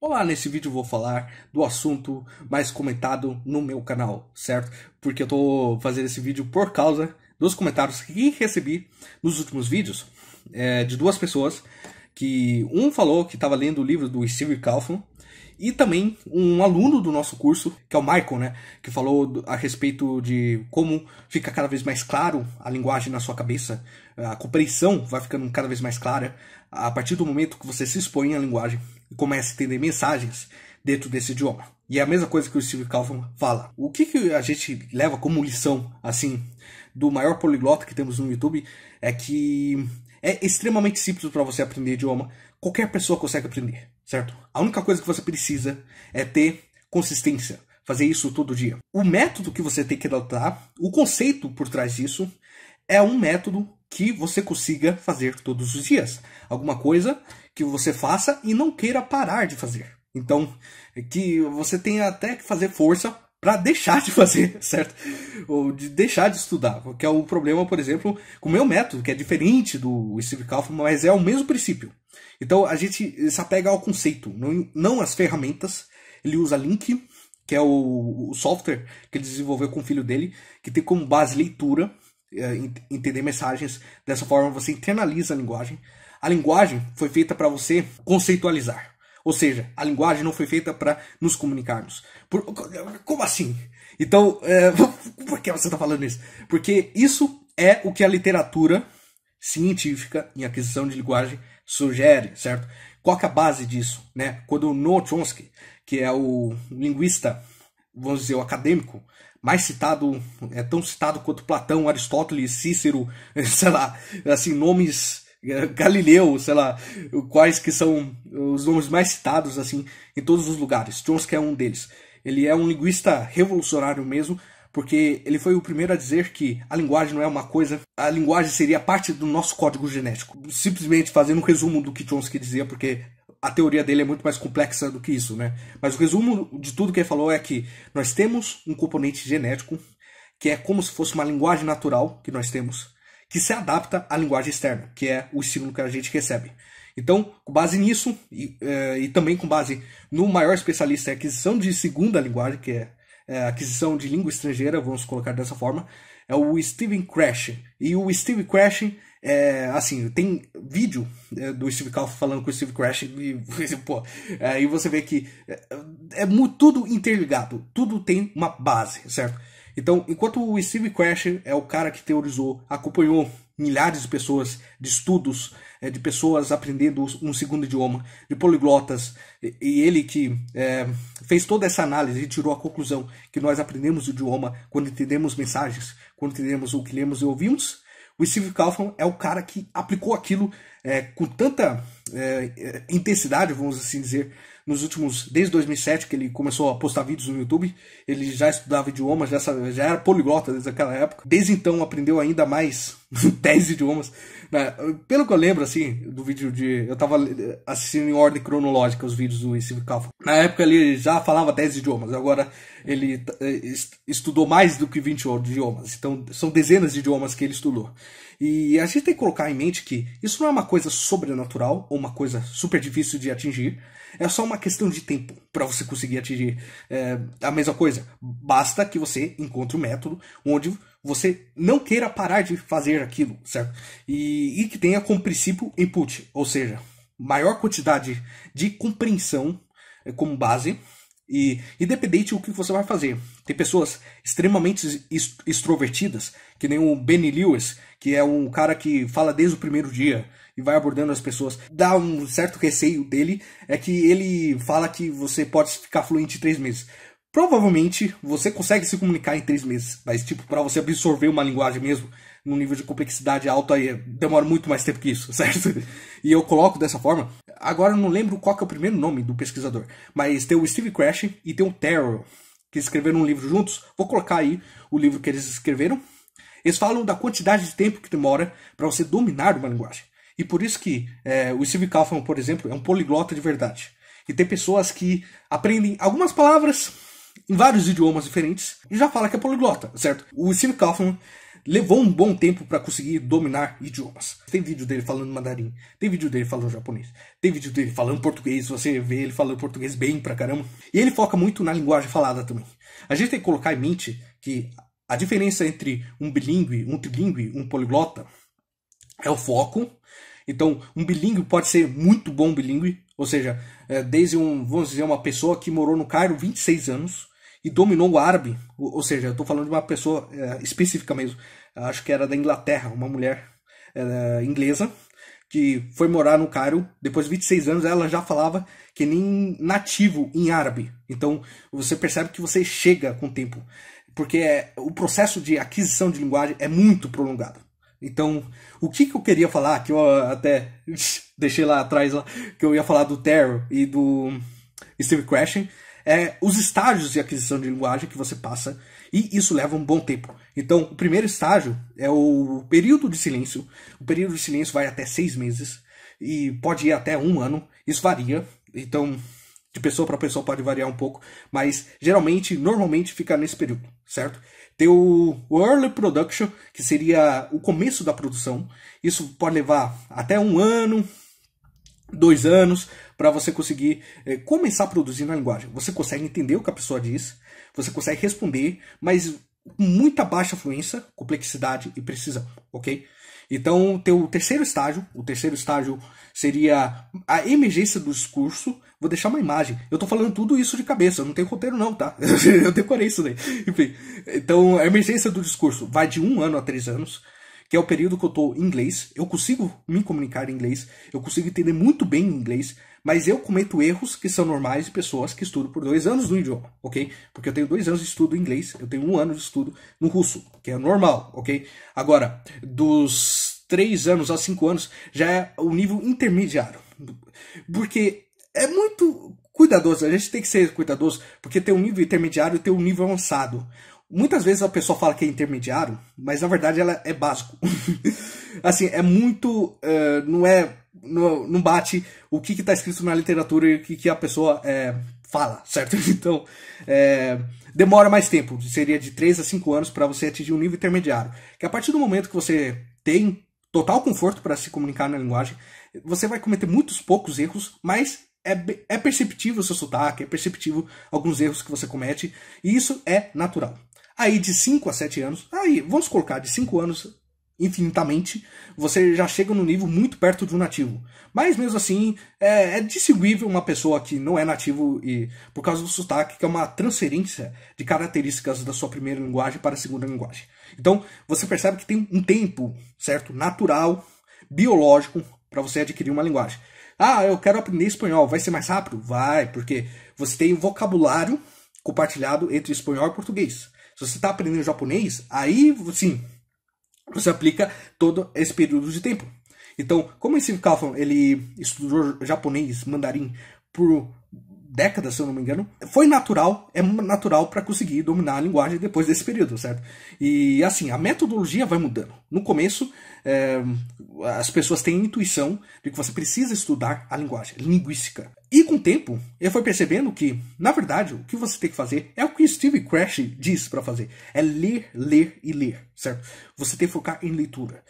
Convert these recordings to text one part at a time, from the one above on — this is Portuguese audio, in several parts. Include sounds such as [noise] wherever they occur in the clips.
Olá, nesse vídeo eu vou falar do assunto mais comentado no meu canal, certo? Porque eu tô fazendo esse vídeo por causa dos comentários que recebi nos últimos vídeos é, de duas pessoas que um falou que estava lendo o livro do Steve Kaufman e também um aluno do nosso curso, que é o Michael, né, que falou a respeito de como fica cada vez mais claro a linguagem na sua cabeça, a compreensão vai ficando cada vez mais clara a partir do momento que você se expõe à linguagem e começa a entender mensagens dentro desse idioma. E é a mesma coisa que o Steve Calvin fala. O que, que a gente leva como lição, assim, do maior poliglota que temos no YouTube é que é extremamente simples para você aprender idioma. Qualquer pessoa consegue aprender, certo? A única coisa que você precisa é ter consistência, fazer isso todo dia. O método que você tem que adotar, o conceito por trás disso, é um método que você consiga fazer todos os dias. Alguma coisa que você faça e não queira parar de fazer. Então, é que você tenha até que fazer força para deixar de [laughs] fazer, certo? Ou de deixar de estudar, que é o um problema, por exemplo, com o meu método, que é diferente do Steve Kaufman, mas é o mesmo princípio. Então a gente se apega ao conceito, não, às ferramentas. Ele usa Link, que é o, o software que ele desenvolveu com o filho dele, que tem como base leitura, é, entender mensagens. Dessa forma você internaliza a linguagem. A linguagem foi feita para você conceitualizar. Ou seja, a linguagem não foi feita para nos comunicarmos. Por, como assim? Então, é, [laughs] por que você está falando isso? Porque isso é o que a literatura científica em aquisição de linguagem sugere, certo? Qual é a base disso? Né? Quando Noam Chomsky, que é o linguista, vamos dizer, o acadêmico, mais citado, é tão citado quanto Platão, Aristóteles, Cícero, [laughs] sei lá, assim, nomes [laughs] Galileu, sei lá, quais que são os nomes mais citados assim em todos os lugares. Chomsky é um deles. Ele é um linguista revolucionário mesmo, porque ele foi o primeiro a dizer que a linguagem não é uma coisa, a linguagem seria parte do nosso código genético. Simplesmente fazendo um resumo do que Chomsky dizia, porque a teoria dele é muito mais complexa do que isso, né? Mas o resumo de tudo que ele falou é que nós temos um componente genético que é como se fosse uma linguagem natural que nós temos, que se adapta à linguagem externa, que é o estímulo que a gente recebe. Então, com base nisso, e, é, e também com base no maior especialista em aquisição de segunda linguagem, que é, é aquisição de língua estrangeira, vamos colocar dessa forma, é o Steven Crash. E o Steve Crash, é, assim, tem vídeo é, do Steve Kauf falando com o Steve Crash, e, [laughs] pô, é, e você vê que é, é tudo interligado, tudo tem uma base, certo? Então, enquanto o Steve Crash é o cara que teorizou, acompanhou milhares de pessoas, de estudos, é, de pessoas aprendendo um segundo idioma, de poliglotas, e ele que é, fez toda essa análise e tirou a conclusão que nós aprendemos o idioma quando entendemos mensagens, quando entendemos o que lemos e ouvimos. O Steve Kaufman é o cara que aplicou aquilo é, com tanta é, é intensidade, vamos assim dizer, nos últimos, desde 2007 que ele começou a postar vídeos no YouTube, ele já estudava idiomas, já, já era poliglota desde aquela época. Desde então aprendeu ainda mais 10 [laughs] idiomas. Né? Pelo que eu lembro, assim, do vídeo de. Eu tava assistindo em ordem cronológica os vídeos do Steve Calvo. Na época ele já falava 10 idiomas, agora ele eh, estudou mais do que 20 idiomas. Então são dezenas de idiomas que ele estudou. E a gente tem que colocar em mente que isso não é uma coisa sobrenatural ou uma coisa super difícil de atingir. É só uma questão de tempo para você conseguir atingir é, a mesma coisa. Basta que você encontre um método onde você não queira parar de fazer aquilo, certo? E, e que tenha como princípio input, ou seja, maior quantidade de compreensão é, como base e independente do que você vai fazer. Tem pessoas extremamente extrovertidas, que nem o Benny Lewis, que é um cara que fala desde o primeiro dia, e vai abordando as pessoas. Dá um certo receio dele, é que ele fala que você pode ficar fluente em três meses. Provavelmente você consegue se comunicar em três meses, mas tipo, para você absorver uma linguagem mesmo, num nível de complexidade alto aí demora muito mais tempo que isso, [laughs] certo? E eu coloco dessa forma. Agora eu não lembro qual é o primeiro nome do pesquisador, mas tem o Steve Crash e tem o Terrell, que escreveram um livro juntos. Vou colocar aí o livro que eles escreveram. Eles falam da quantidade de tempo que demora para você dominar uma linguagem. E por isso que é, o Steve Kaufman, por exemplo, é um poliglota de verdade. E tem pessoas que aprendem algumas palavras em vários idiomas diferentes e já fala que é poliglota, certo? O Steve Kaufman levou um bom tempo para conseguir dominar idiomas. Tem vídeo dele falando mandarim, tem vídeo dele falando japonês, tem vídeo dele falando português, você vê ele falando português bem pra caramba. E ele foca muito na linguagem falada também. A gente tem que colocar em mente que a diferença entre um bilíngue, um trilingue, um poliglota é o foco. Então, um bilíngue pode ser muito bom bilíngue, ou seja, é, desde um, vamos dizer, uma pessoa que morou no Cairo 26 anos e dominou o árabe, ou, seja, eu estou falando de uma pessoa é, específica mesmo, acho que era da Inglaterra, uma mulher é, inglesa, que foi morar no Cairo, depois de 26 anos ela já falava que nem nativo em árabe. Então você percebe que você chega com o tempo, porque é, o processo de aquisição de linguagem é muito prolongado. Então, o que, que eu queria falar, que eu ah, até [laughs] deixei lá atrás, lá, que eu ia falar do Terror e do Steve Crashing, é os estágios de aquisição de linguagem que você passa, e isso leva um bom tempo. Então, o primeiro estágio é o período de silêncio. O período de silêncio vai até seis meses, e pode ir até um ano, isso varia. Então, de pessoa para pessoa pode variar um pouco, mas geralmente, normalmente fica nesse período, certo? Tem o early production, que seria o começo da produção. Isso pode levar até um ano, dois anos, para você conseguir é, começar a produzir na linguagem. Você consegue entender o que a pessoa diz, você consegue responder, mas com muita baixa fluência, complexidade e precisão, ok? Então, tem o terceiro estágio. O terceiro estágio seria a emergência do discurso. Vou deixar uma imagem. Eu tô falando tudo isso de cabeça, eu não tenho roteiro não, tá? [laughs] Eu decorei isso daí. Enfim, então, a emergência do discurso vai de um ano a três anos que é o período que eu estou em inglês. Eu consigo me comunicar em inglês, eu consigo entender muito bem inglês, mas eu cometo erros que são normais de pessoas que estudam por dois anos no idioma, ok? Porque eu tenho dois anos de estudo em inglês, eu tenho um ano de estudo no russo, que é normal, ok? Agora, dos três anos aos cinco anos, já é o nível intermediário. Porque é muito cuidadoso, a gente tem que ser cuidadoso, porque tem um nível intermediário e tem um nível avançado. Muitas vezes a pessoa fala que é intermediário, mas na verdade ela é básico. [laughs] assim, é muito. Uh, não é. Não, não bate o que está escrito na literatura e o que, que a pessoa é, fala, [laughs] certo? Então, é, demora mais tempo, seria de 3 a 5 anos para você atingir um nível intermediário. Que a partir do momento que você tem total conforto para se comunicar na linguagem, você vai cometer muitos poucos erros, mas é, é perceptível o seu sotaque, é perceptível alguns erros que você comete, e isso é natural. Aí de 5 a 7 anos, aí vamos colocar de 5 anos infinitamente, você já chega no nível muito perto de um nativo. Mas mesmo assim, é, é distinguível uma pessoa que não é nativo e por causa do sotaque, que é uma transferência de características da sua primeira linguagem para a segunda linguagem. Então, você percebe que tem um tempo, certo, natural, biológico para você adquirir uma linguagem. Ah, eu quero aprender espanhol, vai ser mais rápido? Vai, porque você tem um vocabulário compartilhado entre espanhol e português. Se você está aprendendo japonês, aí sim, você aplica todo esse período de tempo. Então, como esse Kaufman, ele estudou japonês, mandarim, por décadas, se eu não me engano, foi natural, é natural para conseguir dominar a linguagem depois desse período, certo? E assim, a metodologia vai mudando. No começo, é, as pessoas têm intuição de que você precisa estudar a linguagem, linguística. E com o tempo, eu fui percebendo que, na verdade, o que você tem que fazer é o que Steve Crash diz para fazer: é ler, ler e ler, certo? Você tem que focar em leitura,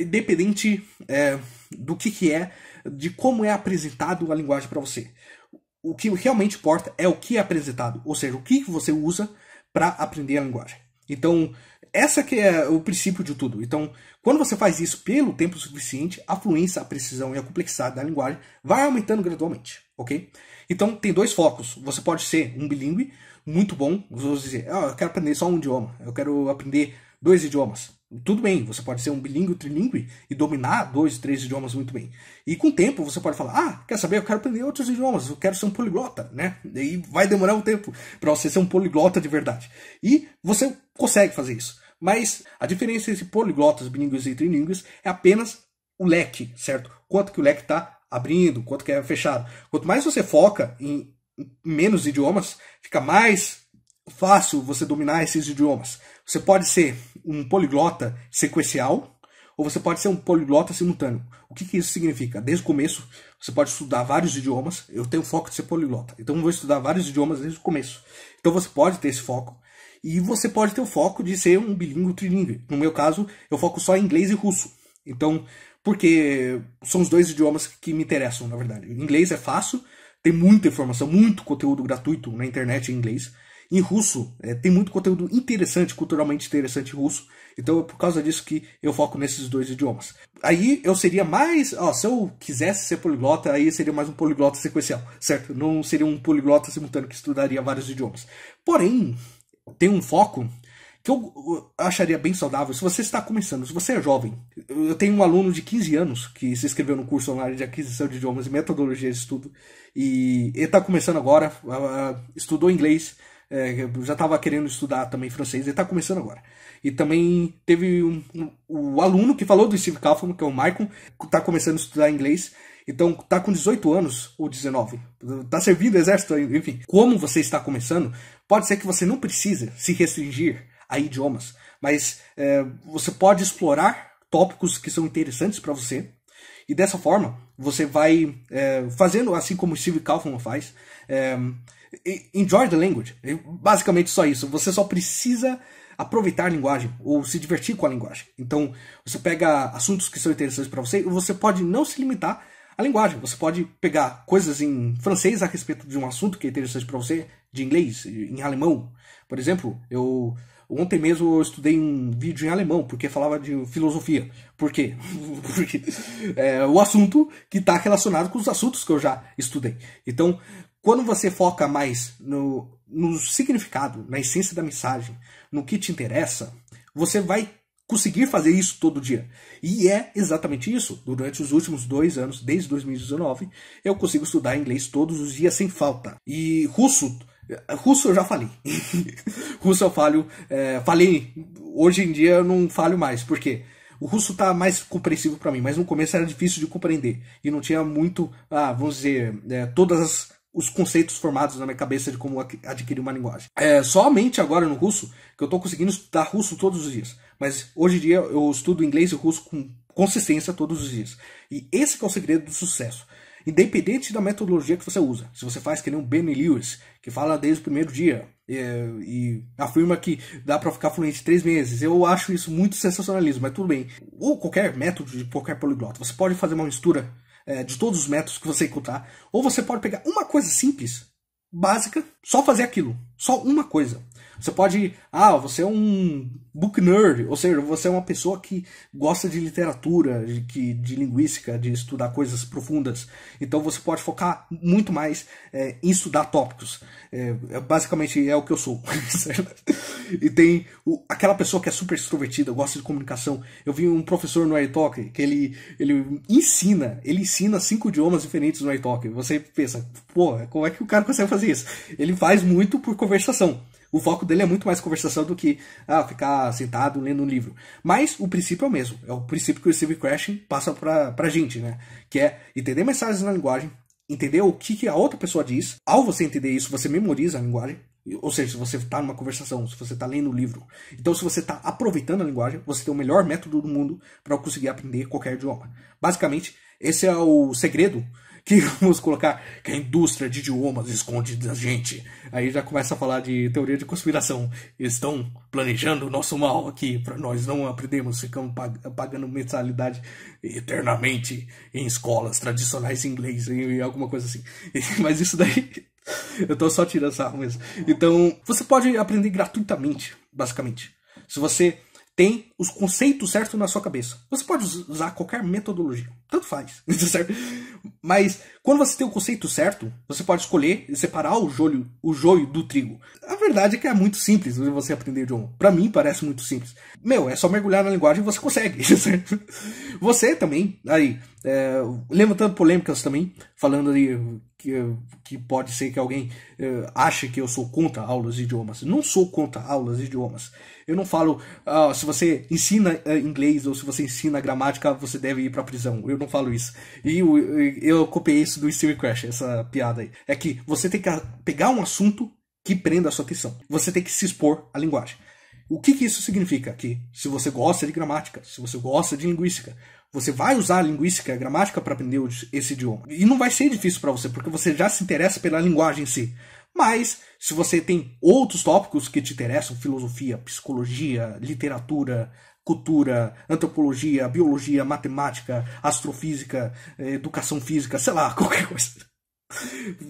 independente é, do que, que é, de como é apresentado a linguagem para você o que realmente importa é o que é apresentado, ou seja, o que você usa para aprender a linguagem. Então, essa que é o princípio de tudo. Então, quando você faz isso pelo tempo suficiente, a fluência, a precisão e a complexidade da linguagem vai aumentando gradualmente, ok? Então, tem dois focos. Você pode ser um bilíngue, muito bom, você dizer, ah, eu quero aprender só um idioma, eu quero aprender dois idiomas. Tudo bem, você pode ser um bilíngue, trilingue e dominar dois, três idiomas muito bem. E com o tempo você pode falar: ah, quer saber? Eu quero aprender outros idiomas, eu quero ser um poliglota, né? E vai demorar um tempo para você ser um poliglota de verdade. E você consegue fazer isso. Mas a diferença entre poliglotas, bilíngues e trilíngues é apenas o leque, certo? Quanto que o leque está abrindo, quanto que é fechado. Quanto mais você foca em menos idiomas, fica mais fácil você dominar esses idiomas. Você pode ser um poliglota sequencial ou você pode ser um poliglota simultâneo. O que, que isso significa? Desde o começo, você pode estudar vários idiomas. Eu tenho foco de ser poliglota, então vou estudar vários idiomas desde o começo. Então você pode ter esse foco. E você pode ter o foco de ser um bilíngue trilingue. No meu caso, eu foco só em inglês e russo. Então, porque são os dois idiomas que me interessam, na verdade. O inglês é fácil, tem muita informação, muito conteúdo gratuito na internet em inglês em russo. É, tem muito conteúdo interessante, culturalmente interessante russo. Então é por causa disso que eu foco nesses dois idiomas. Aí eu seria mais. Ó, se eu quisesse ser poliglota, aí seria mais um poliglota sequencial, certo? Não seria um poliglota simultâneo que estudaria vários idiomas. Porém, tem um foco que eu acharia bem saudável. Se você está começando, se você é jovem, eu tenho um aluno de 15 anos que se inscreveu no curso online de aquisição de idiomas e metodologia de estudo, e ele está começando agora, estudou inglês, é, já estava querendo estudar também francês, ele está começando agora. E também teve um, um, o aluno que falou do Steve Kaufman, que é o Michael, está começando a estudar inglês. Então, tá com 18 anos ou 19, tá servindo exército, enfim. Como você está começando, pode ser que você não precisa se restringir a idiomas, mas é, você pode explorar tópicos que são interessantes para você e dessa forma, você vai é, fazendo assim como Steve Kaufman faz. É, enjoy the language. Basicamente só isso. Você só precisa aproveitar a linguagem ou se divertir com a linguagem. Então, você pega assuntos que são interessantes para você e você pode não se limitar à linguagem. Você pode pegar coisas em francês a respeito de um assunto que é interessante para você, de inglês, em alemão. Por exemplo, eu Ontem mesmo eu estudei um vídeo em alemão, porque falava de filosofia. Por quê? [laughs] porque é o assunto que está relacionado com os assuntos que eu já estudei. Então, quando você foca mais no, no significado, na essência da mensagem, no que te interessa, você vai conseguir fazer isso todo dia. E é exatamente isso. Durante os últimos dois anos, desde 2019, eu consigo estudar inglês todos os dias sem falta. E russo Russo eu já falei. [laughs] russo eu falho. É, falei. Hoje em dia eu não falho mais. Por quê? O russo tá mais compreensível para mim, mas no começo era difícil de compreender. E não tinha muito, ah, vamos dizer, é, todos os conceitos formados na minha cabeça de como adquirir uma linguagem. É somente agora no russo que eu tô conseguindo estudar russo todos os dias. Mas hoje em dia eu estudo inglês e russo com consistência todos os dias. E esse é o segredo do sucesso. Independente da metodologia que você usa. Se você faz que nem um Benny Lewis, que fala desde o primeiro dia e, é, e afirma que dá para ficar fluente três meses, eu acho isso muito sensacionalismo, mas tudo bem. Ou qualquer método de qualquer poliglota. Você pode fazer uma mistura é, de todos os métodos que você encontrar. Ou você pode pegar uma coisa simples, básica, só fazer aquilo. Só uma coisa. Você pode. Ah, você é um book nerd, ou seja, você é uma pessoa que gosta de literatura, de, que, de linguística, de estudar coisas profundas. Então você pode focar muito mais é, em estudar tópicos. É, é basicamente é o que eu sou. [laughs] e tem o, aquela pessoa que é super extrovertida, gosta de comunicação. Eu vi um professor no iTalk que ele, ele ensina, ele ensina cinco idiomas diferentes no iTalk. Você pensa, pô, como é que o cara consegue fazer isso? Ele faz muito por conversação. O foco dele é muito mais conversação do que ah, ficar sentado lendo um livro. Mas o princípio é o mesmo. É o princípio que o Steve Crashing passa pra, pra gente, né? Que é entender mensagens na linguagem, entender o que, que a outra pessoa diz. Ao você entender isso, você memoriza a linguagem. Ou seja, se você está numa conversação, se você está lendo um livro. Então, se você está aproveitando a linguagem, você tem o melhor método do mundo para conseguir aprender qualquer idioma. Basicamente, esse é o segredo que [laughs] vamos colocar que a indústria de idiomas esconde da gente. Aí já começa a falar de teoria de conspiração. Estão planejando o nosso mal aqui, para nós não aprendemos, ficamos pagando mensalidade eternamente em escolas tradicionais em inglês e alguma coisa assim. [laughs] Mas isso daí [laughs] eu tô só tirando sarro mesmo. Então, você pode aprender gratuitamente, basicamente. Se você tem os conceitos certos na sua cabeça. Você pode usar qualquer metodologia, tanto faz, [laughs] tá certo? Mas quando você tem o conceito certo, você pode escolher e separar o joio, o joio do trigo. A verdade é que é muito simples você aprender idioma. Para mim parece muito simples. Meu, é só mergulhar na linguagem e você consegue, [laughs] tá certo? Você também, aí, é, levantando polêmicas também, falando que, que pode ser que alguém é, ache que eu sou contra aulas de idiomas. Não sou contra aulas de idiomas. Eu não falo, ah, se você ensina eh, inglês ou se você ensina gramática, você deve ir pra prisão. Eu não falo isso. E eu, eu, copiei isso do Steve Crash, essa piada aí. É que você tem que pegar um assunto que prenda a sua atenção. Você tem que se expor à linguagem. O que, que isso significa? Que se você gosta de gramática, se você gosta de linguística, você vai usar a linguística, a gramática para aprender esse idioma. E não vai ser difícil para você, porque você já se interessa pela linguagem em si. Mas se você tem outros tópicos que te interessam, filosofia, psicologia, literatura, cultura, antropologia, biologia, matemática, astrofísica, eh, educação física, sei lá, [laughs] qualquer coisa.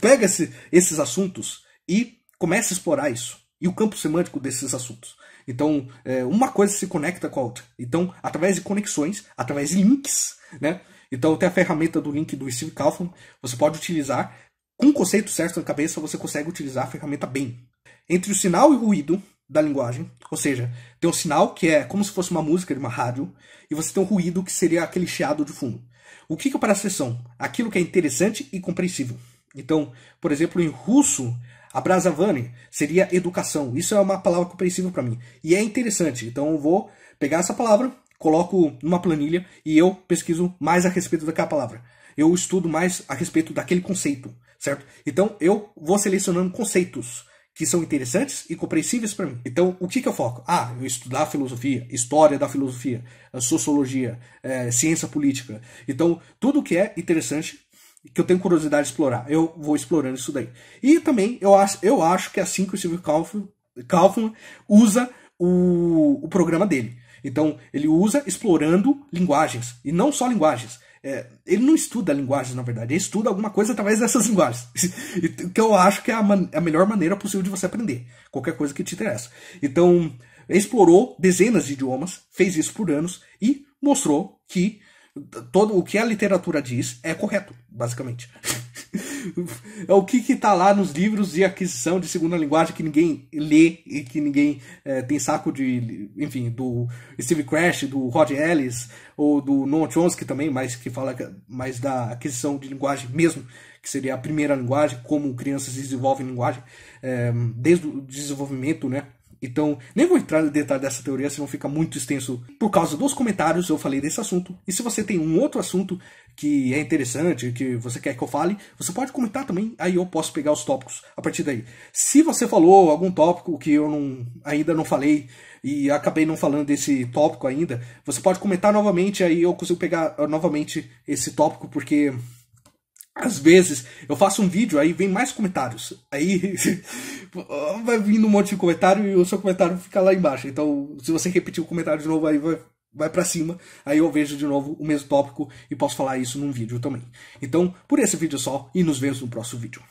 Pega -se esses assuntos e começa a explorar isso. E o campo semântico desses assuntos. Então, eh, uma coisa se conecta com a outra. Então, através de conexões, através de links, né? Então, tem a ferramenta do link do Steve Kaufman, você pode utilizar com o conceito certo na cabeça, você consegue utilizar a ferramenta bem. Entre o sinal e o ruído da linguagem, ou seja, tem um sinal que é como se fosse uma música de uma rádio, e você tem um ruído que seria aquele chiado de fundo. O que, que é para a sessão? Aquilo que é interessante e compreensível. Então, por exemplo, em russo, a Brazavane seria educação. Isso é uma palavra compreensível para mim. E é interessante. Então, eu vou pegar essa palavra, coloco numa planilha e eu pesquiso mais a respeito daquela palavra. Eu estudo mais a respeito daquele conceito certo? Então eu vou selecionando conceitos que são interessantes e compreensíveis para mim. Então, o que, que eu foco? Ah, eu estudar filosofia, história da filosofia, sociologia, é, ciência política. Então, tudo que é interessante, que eu tenho curiosidade de explorar, eu vou explorando isso daí. E também, eu acho, eu acho que é assim que o Silvio Kaufman, Kaufman usa o, o programa dele. Então, ele usa explorando linguagens, e não só linguagens. É, ele não estuda linguagens, na verdade, ele estuda alguma coisa através dessas [laughs] linguagens. que eu acho que é a, man a melhor maneira possível de você aprender qualquer coisa que te interessa. Então, explorou dezenas de idiomas, fez isso por anos e mostrou que todo o que a literatura diz é correto, basicamente. [laughs] é o que está lá nos livros de aquisição de segunda linguagem que ninguém lê e que ninguém é, tem saco de. Enfim, do Steve Crash, do Rod Ellis, ou do Noam Chomsky também, mas que fala mais da aquisição de linguagem mesmo, que seria a primeira linguagem, como crianças desenvolvem linguagem, é, desde o desenvolvimento, né? Então, nem vou entrar no detalhe dessa teoria, senão fica muito extenso. Por causa dos comentários, eu falei desse assunto. E se você tem um outro assunto que é interessante, que você quer que eu fale, você pode comentar também, aí eu posso pegar os tópicos a partir daí. Se você falou algum tópico que eu não, ainda não falei e acabei não falando desse tópico ainda, você pode comentar novamente, aí eu consigo pegar ah, novamente esse tópico, porque às vezes eu faço um vídeo, aí vem mais comentários. Aí [laughs] vai vindo um monte de comentário e o seu comentário fica lá embaixo. Então, se você repetir o comentário de novo, aí vai, vai para cima. Aí eu vejo de novo o mesmo tópico e posso falar isso num vídeo também. Então, por esse vídeo só e nos vemos no próximo vídeo.